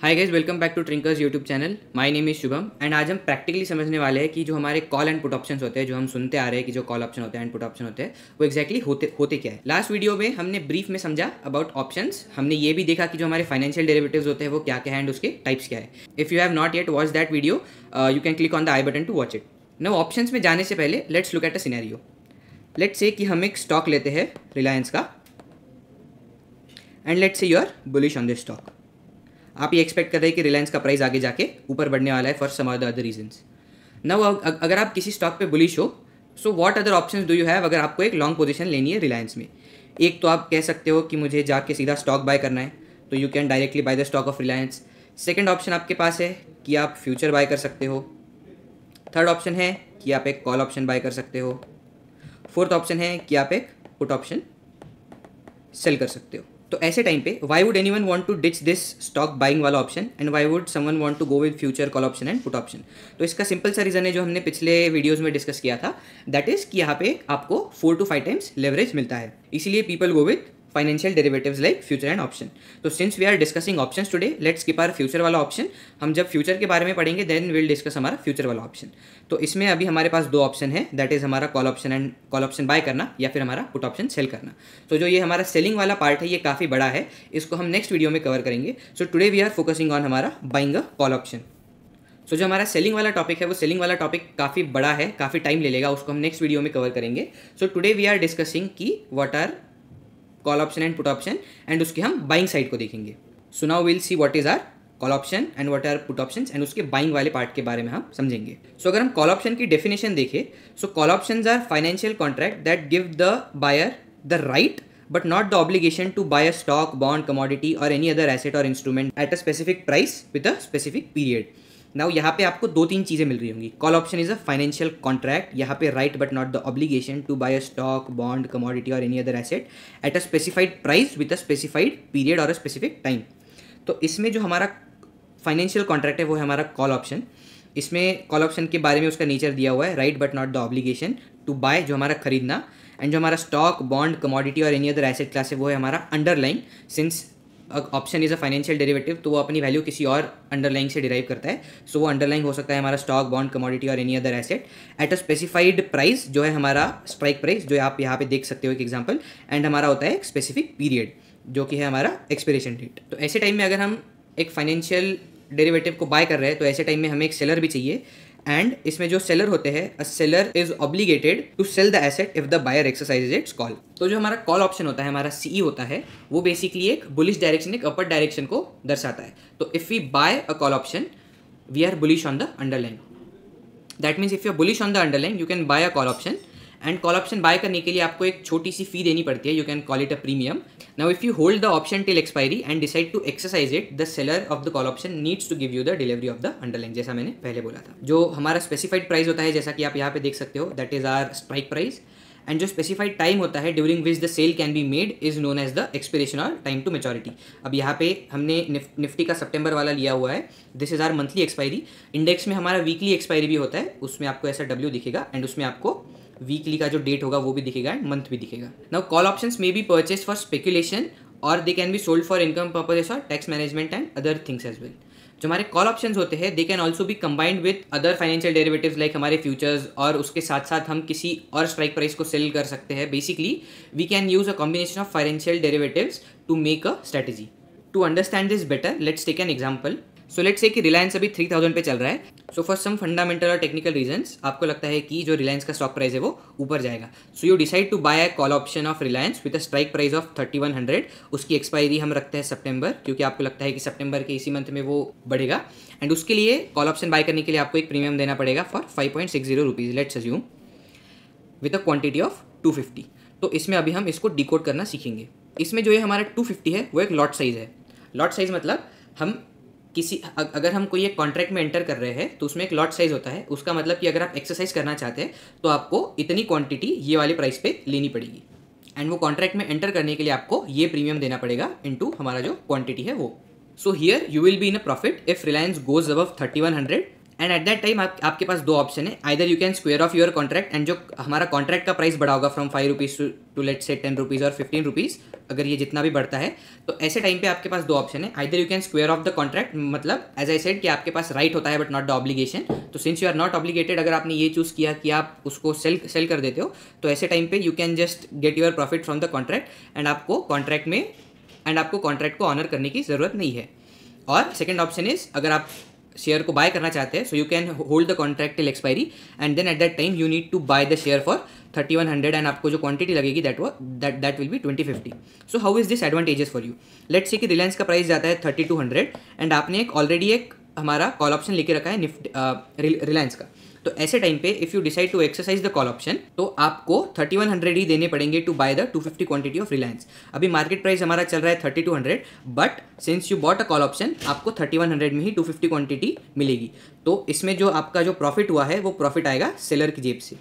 Hi guys welcome back to ट्रिंकर्स YouTube channel my name is Shubham and आज हम practically समझने वाले हैं कि जो हमारे कॉल एंड पुट ऑप्शंस होते हैं जो हम सुनते आ रहे हैं कि जो कॉल ऑप्शन होते हैं एंड पुट ऑप्शन होते हैं वो एक्जैक्टली exactly होते होते क्या है लास्ट वीडियो में हमने ब्रीफ में समझा अबाउट ऑप्शन हमने ये भी देखा कि जो हमारे फाइनेंशियल डेरेवेटिव होते हैं वो क्या क्या है एंड उसके टाइप्स क्या है if you have not yet watch that video you can click on the I button to watch it no option में जाने से पहले let's look at a scenario let's say कि हम एक स्टॉक लेते हैं रिलायंस का and let's say you are bullish on this stock आप ये एक्सपेक्ट कर रहे हैं कि रिलायंस का प्राइस आगे जाके ऊपर बढ़ने वाला है for some other other reasons now अगर आप किसी स्टॉक पे बुलिश हो so what other options do you have अगर आपको एक लॉन्ग पोजीशन लेनी है रिलायंस में एक तो आप कह सकते हो कि मुझे जाके सीधा स्टॉक बाय करना है तो you can directly buy the stock of Reliance second option आपके पास है कि आप फ्यूचर बाय कर सकते हो थर्ड ऑप्शन है कि आप एक कॉल ऑप्शन बाय कर सकते हो फोर्थ ऑप्शन है कि आप एक पुट ऑप्शन सेल कर सकते हो तो ऐसे टाइम पे why would anyone want to ditch this stock buying वाला option and why would someone want to go with future call option and put option तो इसका सिंपल सा रीज़न है जो हमने पिछले वीडियोज़ में डिस्कस किया था दैट इज़ कि यहाँ पे आपको four to five times leverage मिलता है इसीलिए people go with financial derivative like future and option तो since we are discussing option today let's keep our future वाला ऑप्शन हम जब फ्यूचर के बारे में पढ़ेंगे देन विल डिस्कस हमारा फ्यूचर वाला ऑप्शन तो इसमें अभी हमारे पास दो ऑप्शन है दैट इज हमारा call option and call option buy करना या फिर हमारा पुट ऑप्शन सेल करना तो so, जो ये हमारा सेलिंग वाला पार्ट है ये काफ़ी बड़ा है इसको हम नेक्स्ट वीडियो में कवर करेंगे so today we are focusing on हमारा buying a call option so so, जो हमारा सेलिंग वाला टॉपिक है वो सेलिंग वाला टॉपिक काफ़ी बड़ा है काफ़ी टाइम ले लेगा उसको हम नेक्स्ट वीडियो में कवर करेंगे so today we are discussing की what are call option and put option and उसके हम बाइंग साइड को देखेंगे so now will see what is our call option and what are put option and उसके buying वाले part के बारे में हम समझेंगे सो so, अगर हम कॉल ऑप्शन की डेफिनेशन देखें so call option are financial contract that give the buyer the right but not the obligation to buy a stock bond commodity और एनी अदर एसेट और instrument at a specific price with a specific period now यहाँ पे आपको दो तीन चीज़ें मिल रही होंगी call option is a financial contract यहाँ पे right but not the obligation to buy a stock bond commodity और any other asset at a specified price with a specified period और अ स्पेसिफिक टाइम तो इसमें जो हमारा financial contract है वो है हमारा कॉल ऑप्शन इसमें कॉल ऑप्शन के बारे में उसका नेचर दिया हुआ है right but not the obligation to buy जो हमारा खरीदना एंड जो हमारा स्टॉक बॉन्ड कमोडिटी और एनी अदर एसेट क्लास है वो है हमारा underline since option is a financial derivative तो वो अपनी वैल्यू किसी और अंडरलाइंग से डिराइव करता है सो so, वो अंडरलाइंग हो सकता है हमारा स्टॉक बॉन्ड कमोडिटी और any other asset at a specified price जो है हमारा स्ट्राइक प्राइस जो आप यहाँ पे देख सकते हो एक एग्जाम्पल एंड हमारा होता है एक स्पेसिफिक पीरियड जो कि है हमारा एक्सपिरेशन डेट तो ऐसे टाइम में अगर हम एक फाइनेंशियल डेरिवेटिव को बाय कर रहे हैं तो ऐसे टाइम में हमें एक सेलर भी चाहिए एंड इसमें जो सेलर होते हैं a seller is obligated to sell the asset if the buyer exercise its call तो जो हमारा कॉल ऑप्शन होता है हमारा सीई e होता है वो बेसिकली एक बुलिश डायरेक्शन एक अपर डायरेक्शन को दर्शाता है तो if we buy a call option we are bullish on the underline that means if you are bullish on the underline you can buy a call option and call option buy करने के लिए आपको एक छोटी सी फी देनी पड़ती है you can call it a premium now if you hold the option till expiry and decide to exercise it the seller of the call option needs to give you the delivery of the underline जैसा मैंने पहले बोला था जो हमारा specified price होता है जैसा कि आप यहाँ पे देख सकते हो that is our strike price and जो स्पेसिफाइड टाइम होता है during which the sale can be made is known as the expiration और टाइम टू मेचोरिटी अब यहाँ पे हमने निफ्टी का सितंबर वाला लिया हुआ है this is our monthly expiry index में हमारा वीकली एक्सपायरी भी होता है उसमें आपको ऐसा डब्ल्यू दिखेगा एंड उसमें आपको वीकली का जो डेट होगा वो भी दिखेगा एंड मंथ भी दिखेगा now call option may be purchase for speculation और they can be sold for income purposes और tax management and other things as well जो हमारे कॉल ऑप्शंस होते हैं दे कैन ऑल्सो भी combined with other financial derivatives like हमारे futures और उसके साथ साथ हम किसी और स्ट्राइक प्राइस को सेल कर सकते हैं basically we can use a combination of financial derivatives to make a strategy to understand this better let's take an example so let's say कि रिलायंस अभी थ्री थाउजेंड पे चल रहा है सो फॉर सम फंडामेंटल और टेक्निकल रीजंस आपको लगता है कि जो रिलायंस का स्टॉक प्राइस है वो ऊपर जाएगा so you decide to buy a call option of Reliance with a strike price of thirty one hundred उसकी एक्सपायरी हम रखते हैं सेप्टेम्बर क्योंकि आपको लगता है कि सेप्टेम्बर के इसी मंथ में वो बढ़ेगा एंड उसके लिए कॉल ऑप्शन बाय करने के लिए आपको एक प्रीमियम देना पड़ेगा for five point six zero rupees let's assume with a quantity of two fifty तो इसमें अभी हम इसको डिकोड करना सीखेंगे इसमें जो ये हमारा टू फिफ्टी है वो एक लॉट साइज़ है लॉट साइज़ मतलब हम किसी अगर हम कोई एक कॉन्ट्रैक्ट में एंटर कर रहे हैं तो उसमें एक लॉट साइज होता है उसका मतलब कि अगर आप एक्सरसाइज करना चाहते हैं तो आपको इतनी क्वांटिटी ये वाले प्राइस पे लेनी पड़ेगी एंड वो कॉन्ट्रैक्ट में एंटर करने के लिए आपको ये प्रीमियम देना पड़ेगा इन हमारा जो क्वांटिटी है वो so here you will be in a profit if Reliance goes above thirty one hundred and at that time आपके पास दो ऑप्शन है either you can square off your contract and जो हमारा कॉन्ट्रैक्ट का प्राइस बढ़ा होगा from five rupees to let say ten rupees और फिफ्टीन रुपीज़ अगर ये जितना भी बढ़ता है तो ऐसे टाइम पे आपके पास दो ऑप्शन है either you can square off the contract मतलब एज आई सेड कि आपके पास राइट right होता है बट नॉट द ऑब्लिगेशन तो since you are not obligated अगर आपने ये चूज़ किया कि आप उसको सेल सेल कर देते हो तो ऐसे टाइम पे you can just get your profit from the contract and आपको कॉन्ट्रैक्ट में एंड आपको कॉन्ट्रैक्ट को ऑनर करने की ज़रूरत नहीं है और सेकेंड ऑप्शन इज़ अगर आप शेयर को बाय करना चाहते हैं so you can hold the contract till expiry and then at that time you need to buy the share for thirty one hundred and आपको जो क्वांटिटी लगेगी दैट वो दैट दैट विल भी twenty fifty so how is this advantages for you let say कि रिलायंस का price जाता है thirty two hundred and आपने एक ऑलरेडी एक हमारा कॉल ऑप्शन लेके रखा है निफ्ट रिलायंस uh, का तो ऐसे टाइम पे if you decide to exercise the call option तो आपको 3100 ही देने पड़ेंगे to buy the 250 quantity of Reliance अभी मार्केट प्राइस हमारा चल रहा है 3200 but since you bought a call option आपको 3100 में ही 250 क्वांटिटी मिलेगी तो इसमें जो आपका जो प्रॉफिट हुआ है वो प्रॉफिट आएगा सेलर की जेब से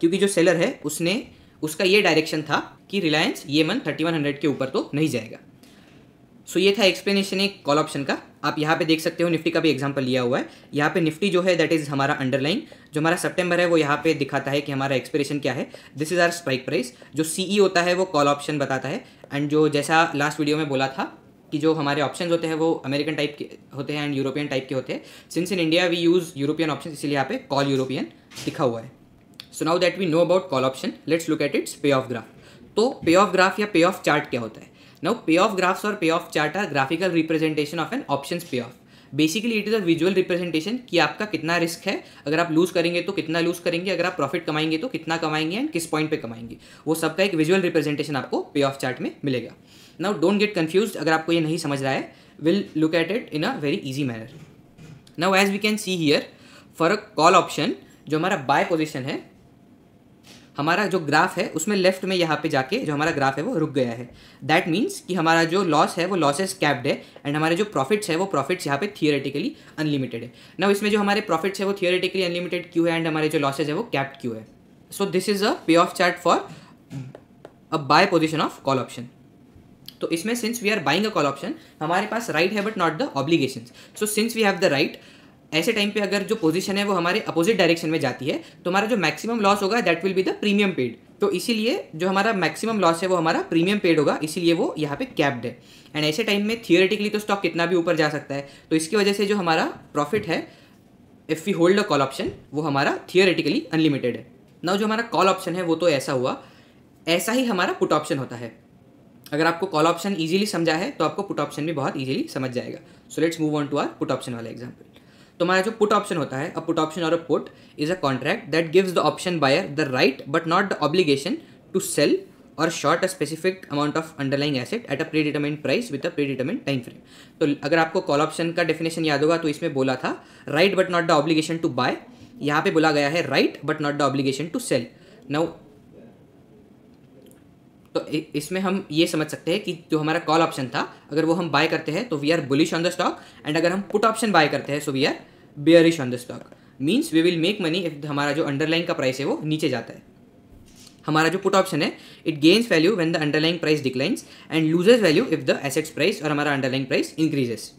क्योंकि जो सेलर है उसने उसका ये डायरेक्शन था कि रिलायंस ये मंथ थर्टी के ऊपर तो नहीं जाएगा सो so ये था एक्सप्लेनेशन एक कॉल ऑप्शन का आप यहाँ पे देख सकते हो निफ्टी का भी एग्जाम्पल लिया हुआ है यहाँ पे निफ्टी जो है दैट इज़ हमारा अंडरलाइन जो हमारा सितंबर है वो यहाँ पे दिखाता है कि हमारा एक्सपीरेशन क्या है this is our strike price जो सीई e होता है वो कॉल ऑप्शन बताता है एंड जो जैसा लास्ट वीडियो में बोला था कि जो हमारे ऑप्शन होते हैं वो अमेरिकन टाइप के होते हैं एंड यूरोपियन टाइप के होते हैं since in India we use European option इसलिए यहाँ पे कॉल यूरोपियन लिखा हुआ है so now that we know about call option let's look at its payoff graph तो पे ऑफ ग्राफ या पे ऑफ चार्ट क्या होता है Now payoff graphs or payoff chart are graphical representation of an options payoff. Basically it is a visual representation कि आपका कितना risk है अगर आप लूज़ करेंगे तो कितना लूज़ करेंगे अगर आप प्रॉफिट कमाएंगे तो कितना कमाएंगे एंड किस पॉइंट पे कमाएंगे वो सबका एक विजुअल रिप्रेजेंटेशन आपको पे ऑफ चार्ट में मिलेगा नाउ डोंट गेट कन्फ्यूज अगर आपको ये नहीं समझ रहा है will look at it in a very easy manner now as we can see here for a call option जो हमारा बाय पोजिशन है हमारा जो ग्राफ है उसमें लेफ्ट में यहाँ पे जाके जो हमारा ग्राफ है वो रुक गया है दैट मीन्स कि हमारा जो लॉस है वो लॉसेस कैप्ड है एंड हमारे जो प्रॉफिट्स है वो प्रॉफिट्स यहाँ पे थियोरेटिकली अनलिमिटेड है ना इसमें जो हमारे प्रॉफिट्स है वो थियोरेटिकली अनलिमिटेड क्यों है एंड हमारे जो लॉसेज है वो कैप्ड क्यों है सो this is a payoff chart for a buy position of call option तो इसमें since we are buying a call option हमारे पास राइट है but not the obligation so since we have the right ऐसे time पे अगर जो position है वो हमारे अपोजिट डायरेक्शन में जाती है तो हमारा जो मैक्सिमम लॉस होगा that will be the premium paid तो इसीलिए जो हमारा मैक्सिमम लॉस है वो हमारा प्रीमियम पेड होगा इसीलिए वो यहाँ पे कैप्ड है एंड ऐसे टाइम में थियोरेटिकली तो स्टॉक कितना भी ऊपर जा सकता है तो इसकी वजह से जो हमारा प्रॉफिट है if you hold a call option वो हमारा थियोरेटिकली अनलिमिटेड है ना जो हमारा कॉल ऑप्शन है वो तो ऐसा हुआ ऐसा ही हमारा पुट ऑप्शन होता है अगर आपको कॉल ऑप्शन ईजिली समझा है तो आपको पुट ऑप्शन भी बहुत ईजिली समझ जाएगा so let's move on to our put option वाला एग्जाम्पल तुम्हारा जो पुट ऑप्शन होता है अ put option or a put is a contract that gives the option buyer the right but not the obligation to sell or short a specific amount of underlying asset at a predetermined price with a predetermined time frame तो अगर आपको call option का definition याद होगा तो इसमें बोला था right but not the obligation to buy यहाँ पे बोला गया है right but not the obligation to sell now तो इसमें हम ये समझ सकते हैं कि जो हमारा कॉल ऑप्शन था अगर वो हम बाय करते हैं तो we are bullish on the stock and अगर हम पुट ऑप्शन बाय करते हैं so we are bearish on the stock means we will make money if हमारा जो अंडरलाइन का प्राइस है वो नीचे जाता है हमारा जो पुट ऑप्शन है it gains value when the underlying price declines and loses value if the asset's price और हमारा underlying price increases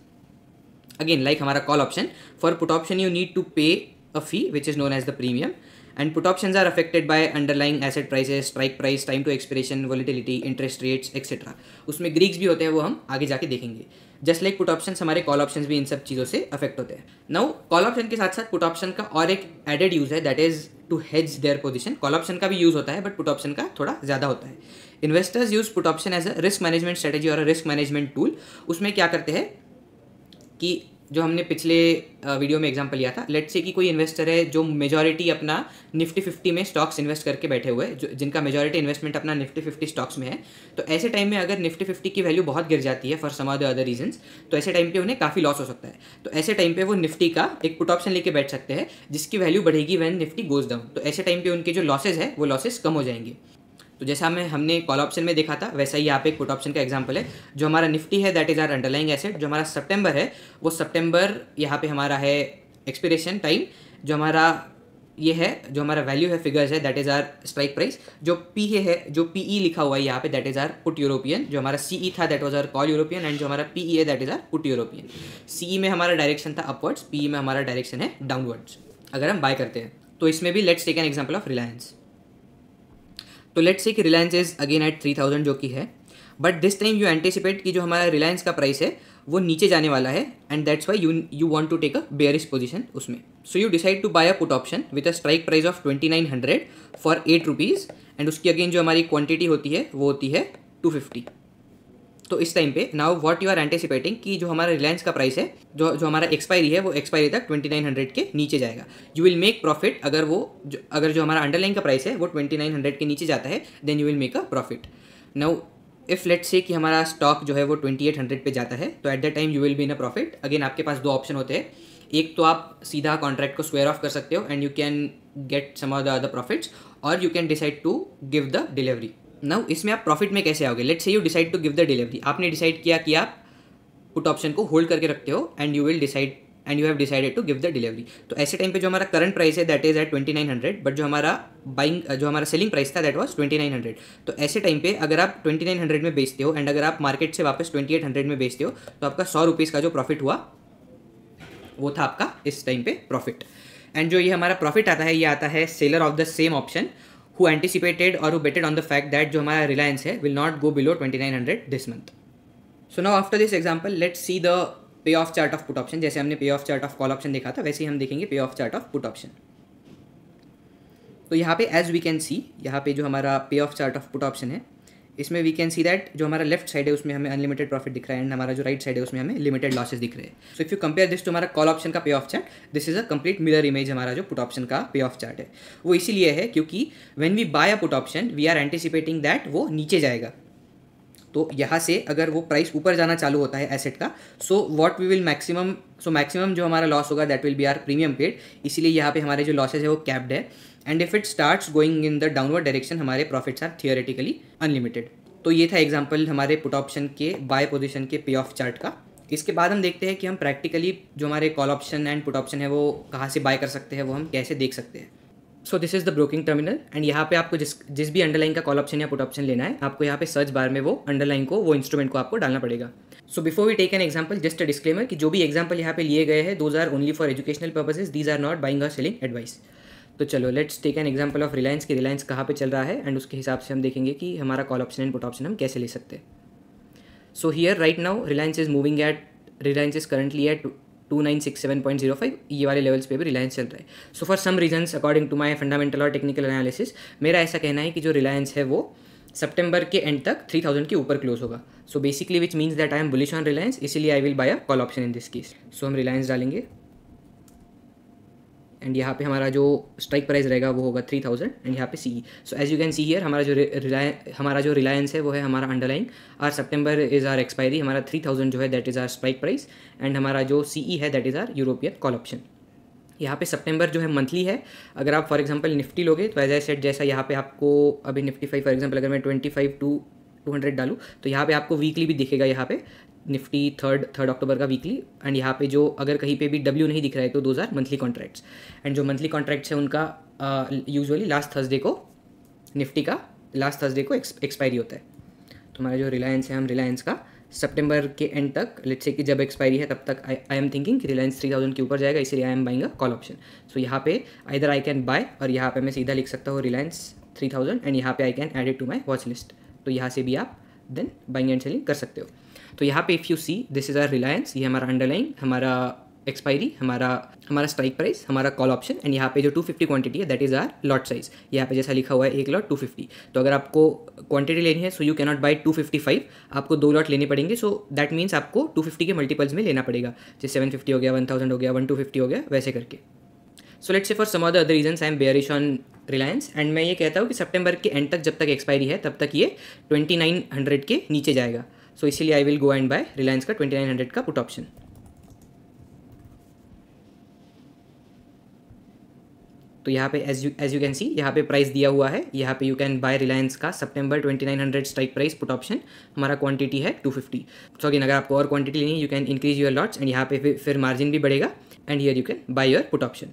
again like हमारा call option for put option you need to pay a fee which is known as the premium and put options are affected by underlying asset prices strike price time to expiration volatility interest rates etcetera उसमें Greeks भी होते हैं वो हम आगे जाके देखेंगे just like put option हमारे कॉल ऑप्शन भी इन सब चीज़ों से अफेक्ट होते हैं नाउ कॉल ऑप्शन के साथ साथ पुट ऑप्शन का और एक एडेड यूज़ है that is to hedge their position call option का भी यूज़ होता है बट पुट ऑप्शन का थोड़ा ज़्यादा होता है investors use put option as a risk management strategy or a risk management tool उसमें क्या करते हैं कि जो हमने पिछले वीडियो में एग्जांपल लिया था लेट से कि कोई इन्वेस्टर है जो मेजॉरिटी अपना निफ्टी फिफ्टी में स्टॉक्स इन्वेस्ट करके बैठे हुए जो जिनका मेजॉरिटी इन्वेस्टमेंट अपना निफ्टी फिफ्टी स्टॉक्स में है तो ऐसे टाइम में अगर निफ्टी फिफ्टी की वैल्यू बहुत गिर जाती है for some other other reasons तो ऐसे टाइम पर उन्हें काफ़ी लॉस हो सकता है तो ऐसे टाइम पर वो निफ्टी का एक पुट ऑप्शन लेके बैठ सकते हैं जिसकी वैल्यू बढ़ेगी वैन निफ्टी गोज डाउन तो ऐसे टाइम पर उनके जो लॉसेज है वो लॉसेज कम हो जाएंगे तो जैसा हमें हमने कॉल ऑप्शन में देखा था वैसा ही यहाँ पे एक पुट ऑप्शन का एग्जाम्पल है जो हमारा निफ्टी है that is our underlying asset जो हमारा सितंबर है वो सितंबर यहाँ पे हमारा है एक्सपीरेशन टाइम जो हमारा ये है जो हमारा वैल्यू है फिगर्स है that is our strike price जो पी ए है जो पी ई e लिखा हुआ है यहाँ पे that is our put European जो हमारा सी ई e था that was our call European and जो हमारा पी ई e है that is our put European C E में हमारा डायरेक्शन था अपवर्ड्स पी ई में हमारा डायरेक्शन है डाउनवर्ड्स अगर हम बाय करते हैं तो इसमें भी let's take an example of Reliance तो let say Reliance is again at three thousand जो कि है but this time you anticipate कि जो हमारा रिलायंस का प्राइस है वो नीचे जाने वाला है and that's why you you want to take a bearish position उसमें so you decide to buy a put option with a strike price of twenty nine hundred for eight rupees and उसकी again जो हमारी quantity होती है वो होती है to fifty तो इस टाइम पे now what you are anticipating कि जो हमारा रिलायंस का प्राइस है जो जो हमारा एक्सपायरी है वो एक्सपायरी तक 2900 के नीचे जाएगा यू विल मेक प्रॉफिट अगर वो जो, अगर जो हमारा अंडरलाइन का प्राइस है वो 2900 के नीचे जाता है then you will make a profit now if let say कि हमारा स्टॉक जो है वो 2800 पे जाता है तो at the time you will be in a profit again आपके पास दो ऑप्शन होते हैं एक तो आप सीधा कॉन्ट्रैक्ट को स्क्वेयर ऑफ कर सकते हो and you can get some of the other profits or you can decide to give the delivery now इसमें आप प्रॉफिट में कैसे आओगे let say you decide to give the delivery आपने डिसाइड किया कि आप पुट ऑप्शन को होल्ड करके रखते हो and you will decide and you have decided to give the delivery तो ऐसे टाइम पे जो हमारा करंट प्राइस है that is at twenty nine hundred but जो हमारा बाइंग जो हमारा सेलिंग प्राइस था that was twenty nine hundred तो ऐसे टाइम पे अगर आप ट्वेंटी नाइन हंड्रेड में बेचते हो एंड अगर आप मार्केट से वापस ट्वेंटी एट हंड्रेड में बेचते हो तो आपका सौ रुपीज़ का जो प्रॉफिट हुआ वो था आपका इस टाइम पे प्रॉफिट एंड जो ये हमारा प्रॉफिट आता है ये आता है seller of the same option who anticipated or who betted on the fact that जो हमारा Reliance है will not go below 2900 this month. So now after this example, let's see the payoff chart of put option जैसे हमने payoff chart of call option देखा था वैसे ही हम देखेंगे payoff chart of put option तो यहाँ पे एज वी कैन सी यहाँ पे जो हमारा payoff chart of put option है इसमें वी कैन सी दैट जो हमारा लेफ्ट साइड है उसमें हमें अनलिमिटेड प्रॉफिट दिख रहा है एंड हमारा जो राइट साइड है उसमें हमें लिमिटेड लॉसेस दिख रहे हैं so if you compare this to हमारा कॉल ऑप्शन का payoff chart this is a complete mirror image हमारा जो पुट ऑप्शन का पे ऑफ चार्ट है वो इसीलिए है क्योंकि when we buy a put option we are anticipating that वो नीचे जाएगा तो यहाँ से अगर वो प्राइस ऊपर जाना चालू होता है एसेट का so what we will maximum so maximum जो हमारा लॉस होगा that will be our premium paid इसीलिए यहाँ पे हमारे जो लॉसेज है वो कैप्ड है and if it starts going in the downward direction हमारे प्रॉफिट्स आर थियोरेटिकली अनलिमिटेड तो ये था एग्जाम्पल हमारे पुट ऑप्शन के बाय पोजिशन के पे ऑफ चार्ट का इसके बाद हम देखते हैं कि हम प्रैक्टिकली जो हमारे call option and put option है वो कहाँ से बाय कर सकते हैं वो हम कैसे देख सकते हैं so this is the broking terminal and यहाँ पे आपको जिस जिस भी अंडरलाइन का कॉल ऑप्शन या पुट ऑप्शन लेना है आपको यहाँ पे सर्च बार में वो अंडरलाइन को वो इंस्ट्रूमेंट को आपको डालना पड़ेगा so before we take an example just a disclaimer कि जो भी एग्जाम्पल यहाँ पे लिए गए हैं those are only for educational purposes these are not buying or selling advice तो चलो let's take an example of Reliance कि रिलायंस कहाँ पे चल रहा है एंड उसके हिसाब से हम देखेंगे कि हमारा call option and put option हम कैसे ले सकते हैं so here right now Reliance is moving at Reliance is currently at two nine six seven point zero five ये वाले लेवल्स पे भी रिलायंस चल रहा है so for some reasons according to my fundamental और टेक्निकल एनालिसिस मेरा ऐसा कहना है कि जो रिलायंस है वो सितंबर के एंड तक थ्री थाउजेंड के ऊपर क्लोज होगा so basically which means that I am bullish on Reliance इसीलिए I will buy a call option in this case सो हम रिलायंस डालेंगे एंड यहाँ पे हमारा जो स्ट्राइक प्राइस रहेगा वो होगा थ्री थाउजेंड एंड यहाँ पे see so as you can see here हमारा जो रिलाय हमारा जो रिलायंस है वो है हमारा underlying our September is our expiry हमारा थ्री थाउजेंड जो है that is our strike price and हमारा जो सी e है that is our European call option यहाँ पे सितंबर जो है मंथली है अगर आप फॉर एग्जांपल निफ्टी लोगे तो एज आई सेट जैसा यहाँ पे आपको अभी निफ्टी फाइव फॉर एग्जांपल अगर मैं twenty five two two hundred डालूँ तो यहाँ पे आपको वीकली भी दिखेगा यहाँ पे निफ्टी थर्ड थर्ड अक्टूबर का वीकली एंड यहाँ पे जो अगर कहीं पे भी डब्ल्यू नहीं दिख रहा है तो those are monthly contracts and जो मंथली कॉन्ट्रैक्ट्स है उनका यूजुअली लास्ट थर्सडे को निफ्टी का लास्ट थर्सडे को एक्सपायरी होता है तो हमारा जो रिलायंस है हम रिलायंस का सेप्टेम्बर के एंड तक लेट से कि जब एक्सपायरी है तब तक आई एम थिंकिंग कि रिलायंस थ्री थाउजेंड के ऊपर जाएगा इसीलिए I am buying a call option so यहाँ पे आइदर आई कैन बाय और यहाँ पे मैं सीधा लिख सकता हूँ रिलायंस थ्री थाउजेंड एंड यहाँ पे I can add it to my watch list तो यहाँ से भी आप देन बाइंग एंड सेलिंग कर सकते हो तो यहाँ पे if you see this is our Reliance ये हमारा अंडरलाइन हमारा एक्सपायरी हमारा हमारा स्ट्राइक प्राइस हमारा कॉल ऑप्शन एंड यहाँ पे जो 250 क्वांटिटी है that is our lot size यहाँ पे जैसा लिखा हुआ है एक लॉट 250 तो अगर आपको क्वांटिटी लेनी है सो यू कैनॉट बाई 255 आपको दो लॉट लेने पड़ेंगे सो दैट मीन्स आपको 250 के मल्टीपल्स में लेना पड़ेगा जैसे 750 हो गया 1000 हो गया 1250 हो गया वैसे करके so let's say for some other reason I am bearish on Reliance and मैं ये कहता हूँ कि सितंबर के एंड तक जब तक एक्सपायरी है तब तक ये 2900 के नीचे जाएगा सो इसीलिए I will go and buy Reliance का 2900 का पुट ऑप्शन तो यहाँ पे as you as you can see यहाँ पे प्राइस दिया हुआ है यहाँ पे यू कैन बाय रिलायंस का सितंबर 2900 स्ट्राइक प्राइस पुट ऑप्शन हमारा क्वांटिटी है 250 फिफ्टी सो अगेन अगर आपको और क्वांटिटी लेनी you can increase your lots and यहाँ पे फिर मार्जिन भी बढ़ेगा and here you can buy your put option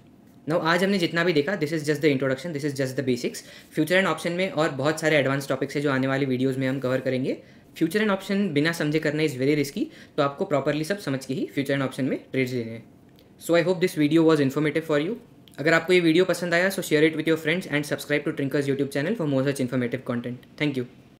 no आज हमने जितना भी देखा this is just the introduction this is just the basics future and option में और बहुत सारे एडवांस टॉपिक्स है जो आने वाली वीडियोज़ में हम कवर करेंगे फ्यूचर एंड ऑप्शन बिना समझे करना इज़ वेरी रिस्की तो आपको प्रॉपरली सब समझ के ही फ्यूचर एंड ऑप्शन में ट्रेड्स लेने हैं so I hope this video was informative for you अगर आपको ये वीडियो पसंद आया so share it with your friends and subscribe to ट्रिंकर्स YouTube channel for more such informative content thank you